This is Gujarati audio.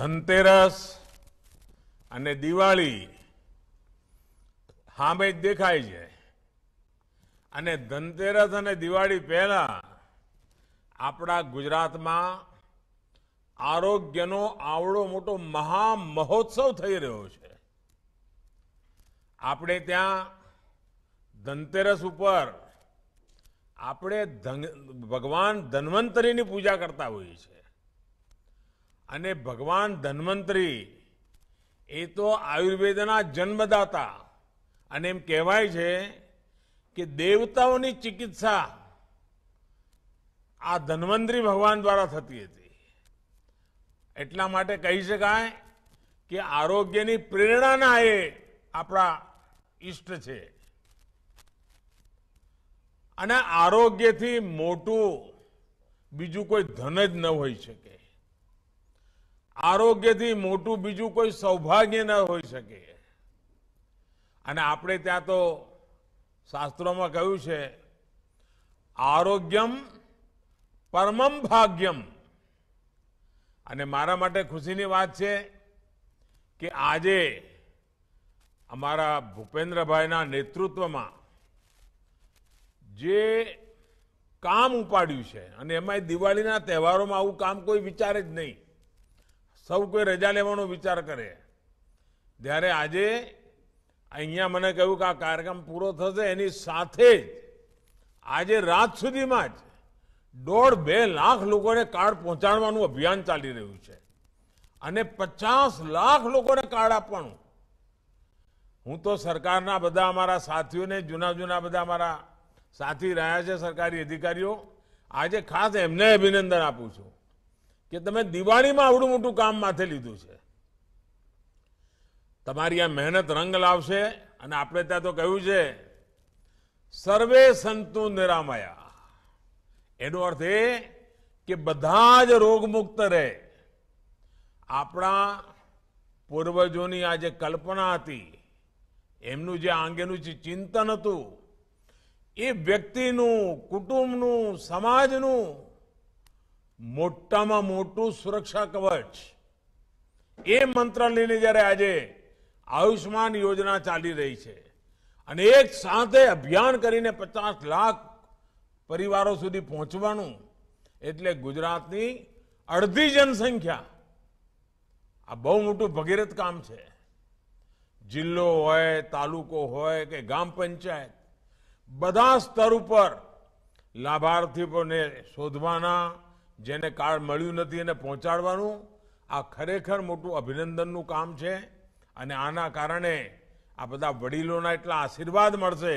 ધનતેરસ અને દિવાળી હામે જ દેખાય છે અને ધનતેરસ અને દિવાળી પહેલા આપણા ગુજરાતમાં આરોગ્યનો આવડો મોટો મહા મહોત્સવ થઈ રહ્યો છે આપણે ત્યાં ધનતેરસ ઉપર આપણે ભગવાન ધન્વંતરીની પૂજા કરતા હોઈએ છીએ અને ભગવાન ધન્વંતરી એ તો આયુર્વેદના જન્મદાતા અને એમ કહેવાય છે કે દેવતાઓની ચિકિત્સા આ ધન્વંતરી ભગવાન દ્વારા થતી હતી એટલા માટે કહી શકાય કે આરોગ્યની પ્રેરણાના એ આપણા ઈષ્ટ છે અને આરોગ્યથી મોટું બીજું કોઈ ધન જ ન હોઈ શકે આરોગ્યથી મોટું બીજું કોઈ સૌભાગ્ય ન હોઈ શકે અને આપણે ત્યાં તો શાસ્ત્રોમાં કહ્યું છે આરોગ્યમ પરમમ ભાગ્યમ અને મારા માટે ખુશીની વાત છે કે આજે અમારા ભૂપેન્દ્રભાઈના નેતૃત્વમાં જે કામ ઉપાડ્યું છે અને એમાં દિવાળીના તહેવારોમાં આવું કામ કોઈ વિચારે જ નહીં સૌ કોઈ રજા લેવાનો વિચાર કરે જ્યારે આજે અહીંયા મને કહ્યું કે આ કાર્યક્રમ પૂરો થશે એની સાથે જ આજે રાત સુધીમાં જ દોઢ બે લાખ લોકોને કાર્ડ પહોંચાડવાનું અભિયાન ચાલી રહ્યું છે અને પચાસ લાખ લોકોને કાર્ડ આપવાનું હું તો સરકારના બધા અમારા સાથીઓને જૂના જૂના બધા અમારા સાથી રહ્યા છે સરકારી અધિકારીઓ આજે ખાસ એમને અભિનંદન આપું છું કે તમે દિવાળીમાં આવડું મોટું કામ માથે લીધું છે તમારી આ મહેનત રંગ લાવશે અને આપણે ત્યાં તો કહ્યું છે સર્વે સંતુ નિરામયા એનો અર્થ એ કે બધા જ રોગમુક્ત રહે આપણા પૂર્વજોની આ જે કલ્પના હતી એમનું જે આંગેનું જે ચિંતન હતું એ વ્યક્તિનું કુટુંબનું સમાજનું મોટામાં મોટું સુરક્ષા કવચ એ મંત્રાલયને જ્યારે આજે આયુષ્યમાન યોજના ચાલી રહી છે અને એક સાથે અભિયાન કરીને પચાસ લાખ પરિવારો સુધી પહોંચવાનું એટલે ગુજરાતની અડધી જનસંખ્યા આ બહુ મોટું ભગીરથ કામ છે જિલ્લો હોય તાલુકો હોય કે ગામ પંચાયત બધા સ્તર ઉપર લાભાર્થીઓને શોધવાના જેને કાર્ડ મળ્યું નથી એને પહોંચાડવાનું આ ખરેખર મોટું અભિનંદનનું કામ છે અને આના કારણે આ બધા વડીલોના એટલા આશીર્વાદ મળશે